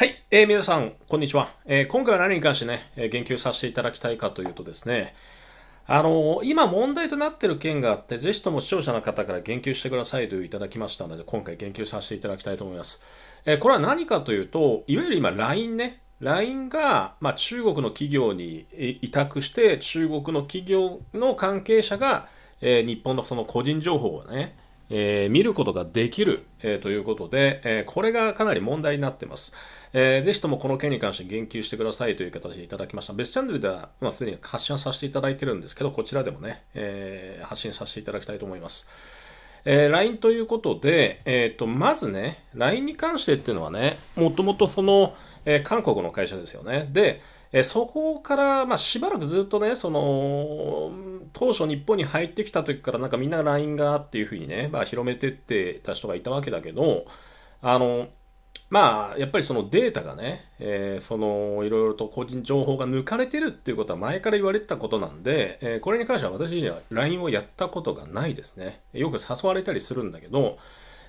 はい、えー、皆さん、こんにちは、えー、今回は何に関してね、え言及させていただきたいかというとですね、あのー、今問題となっている件があって、ぜひとも視聴者の方から言及してくださいといういただきましたので、今回言及させていただきたいと思います。えこれは何かというと、いわゆる今 LINE ね、LINE が、まあ、中国の企業に委託して、中国の企業の関係者が、え日本のその個人情報をね、えー、見ることができる、えー、ということで、えー、これがかなり問題になってます。えー、ぜひともこの件に関して言及してくださいという形でいただきました。別チャンネルでは、まあ、すでに発信させていただいてるんですけど、こちらでもね、えー、発信させていただきたいと思います。えー、LINE ということで、えーと、とまずね、LINE に関してっていうのはね、もともとその、えー、韓国の会社ですよね。で、えそこから、まあ、しばらくずっとね、その、当初日本に入ってきた時からなんかみんな LINE がっていうふうにね、まあ、広めてってた人がいたわけだけど、あの、まあ、やっぱりそのデータがね、えー、その、いろいろと個人情報が抜かれてるっていうことは前から言われてたことなんで、えー、これに関しては私には LINE をやったことがないですね。よく誘われたりするんだけど、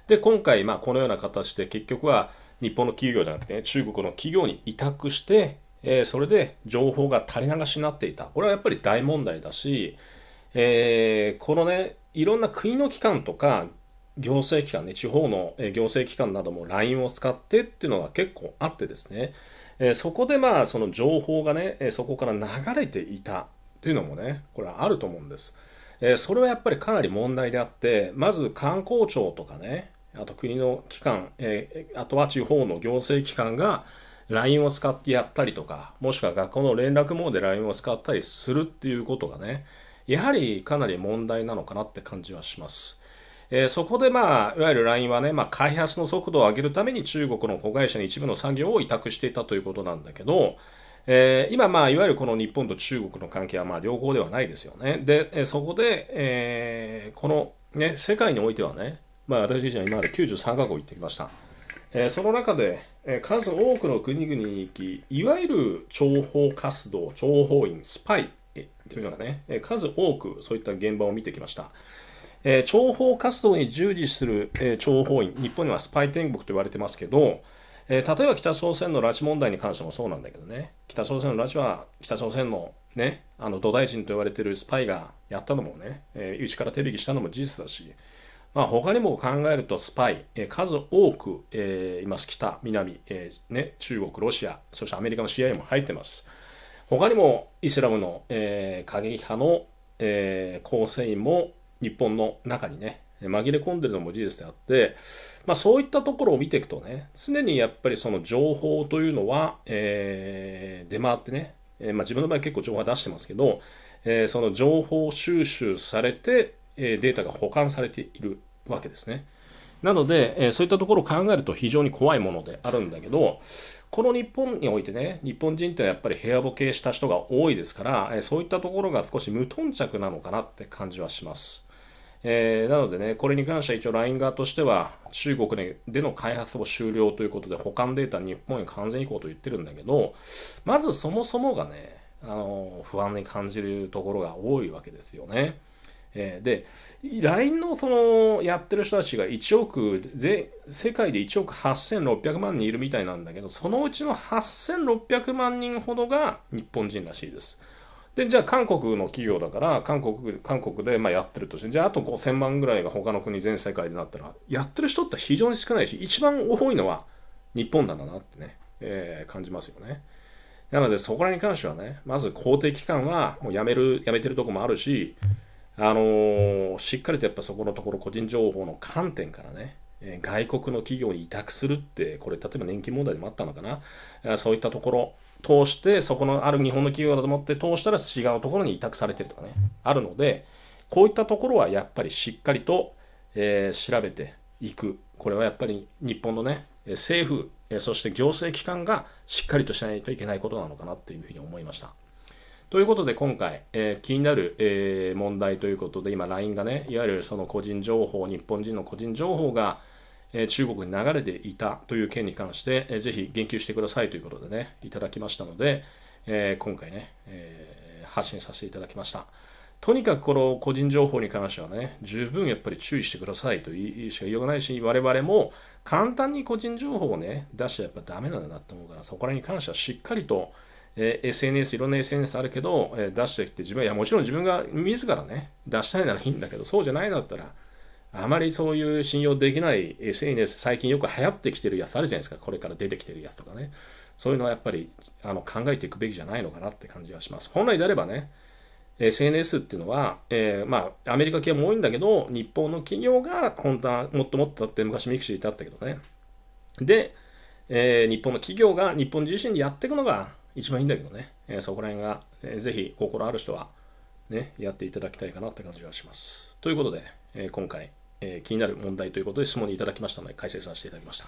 で、今回、まあ、このような形で結局は、日本の企業じゃなくて、ね、中国の企業に委託して、えー、それで情報が垂れ流しになっていた。これはやっぱり大問題だし、えー、このね、いろんな国の機関とか、行政機関ね、地方の行政機関なども LINE を使ってっていうのが結構あってですね、えー、そこでまあ、その情報がね、そこから流れていたというのもね、これはあると思うんです。えそれはやっぱりかなり問題であって、まず観光庁とかね、あと国の機関、えあとは地方の行政機関が、LINE を使ってやったりとか、もしくは学校の連絡網で LINE を使ったりするっていうことがね、やはりかなり問題なのかなって感じはします。えー、そこでまあ、いわゆる LINE はね、まあ、開発の速度を上げるために中国の子会社に一部の産業を委託していたということなんだけど、えー、今まあ、いわゆるこの日本と中国の関係はまあ、良好ではないですよね。で、そこで、えー、このね、世界においてはね、まあ、私自身は今まで93カ国行ってきました。えー、その中で、えー、数多くの国々に行き、いわゆる諜報活動、諜報員、スパイというのがね、えー、数多くそういった現場を見てきました。えー、諜報活動に従事する、えー、諜報員、日本にはスパイ天国と言われてますけど、えー、例えば北朝鮮の拉致問題に関してもそうなんだけどね、北朝鮮の拉致は北朝鮮のね、あの土台人と言われてるスパイがやったのもね、えー、うちから手引きしたのも事実だし、まあ、他にも考えるとスパイ、え数多く、えいます。北、南、えね、中国、ロシア、そしてアメリカの CIA も入ってます。他にもイスラムの、え過激派の、え構成員も日本の中にね、紛れ込んでるのも事実であって、まあ、そういったところを見ていくとね、常にやっぱりその情報というのは、えー、出回ってね、えー、まあ、自分の場合結構情報は出してますけど、えー、その情報収集されて、データが保管されているわけですね。なので、えそういったところを考えると非常に怖いものであるんだけど、この日本においてね、日本人ってやっぱり平和ボケした人が多いですから、えそういったところが少し無頓着なのかなって感じはします。えー、なのでね、これに関しては一応 LINE 側としては、中国での開発を終了ということで、保管データ日本へ完全移行と言ってるんだけど、まずそもそもがね、あの、不安に感じるところが多いわけですよね。えー、で、LINE のそのやってる人たちが1億ぜ、世界で1億8600万人いるみたいなんだけど、そのうちの8600万人ほどが日本人らしいです。で、じゃあ韓国の企業だから、韓国、韓国でまあやってるとして、じゃああと5000万ぐらいが他の国全世界でなったら、やってる人って非常に少ないし、一番多いのは日本なんだなってね、えー、感じますよね。なのでそこらに関してはね、まず公的機関はもうやめる、辞めてるとこもあるし、あのー、しっかりとやっぱそこのところ個人情報の観点からね、え外国の企業に委託するって、これ例えば年金問題でもあったのかな、そういったところ通して、そこのある日本の企業だと思って通したら違うところに委託されてるとかね、あるので、こういったところはやっぱりしっかりと、えー、調べていく。これはやっぱり日本のね、政府、そして行政機関がしっかりとしないといけないことなのかなっていうふうに思いました。ということで今回、えー、気になる、えー、問題ということで今 LINE がねいわゆるその個人情報日本人の個人情報が、えー、中国に流れていたという件に関して、えー、ぜひ言及してくださいということでねいただきましたので、え今回ね、え発信させていただきましたとにかくこの個人情報に関してはね十分やっぱり注意してくださいとしか言いようがないし我々も簡単に個人情報をね出しちゃやっぱダメなんだなと思うからそこらに関してはしっかりとえー、SNS、いろんな SNS あるけど、えー、出してきて自分いや、もちろん自分が自らね、出したいならいいんだけど、そうじゃないんだったら、あまりそういう信用できない SNS、最近よく流行ってきてるやつあるじゃないですか、これから出てきてるやつとかね。そういうのはやっぱりあの考えていくべきじゃないのかなって感じはします。本来であればね、SNS っていうのは、えー、まあ、アメリカ系も多いんだけど、日本の企業が本当はもっともっとだって昔ミクシーってあったけどね。で、えー、日本の企業が日本自身でやっていくのが一番いいんだけどね、えー、そこら辺が、えー、ぜひ心ある人は、ね、やっていただきたいかなって感じがします。ということで、えー、今回、え気になる問題ということで質問にいただきましたので、解説させていただきました。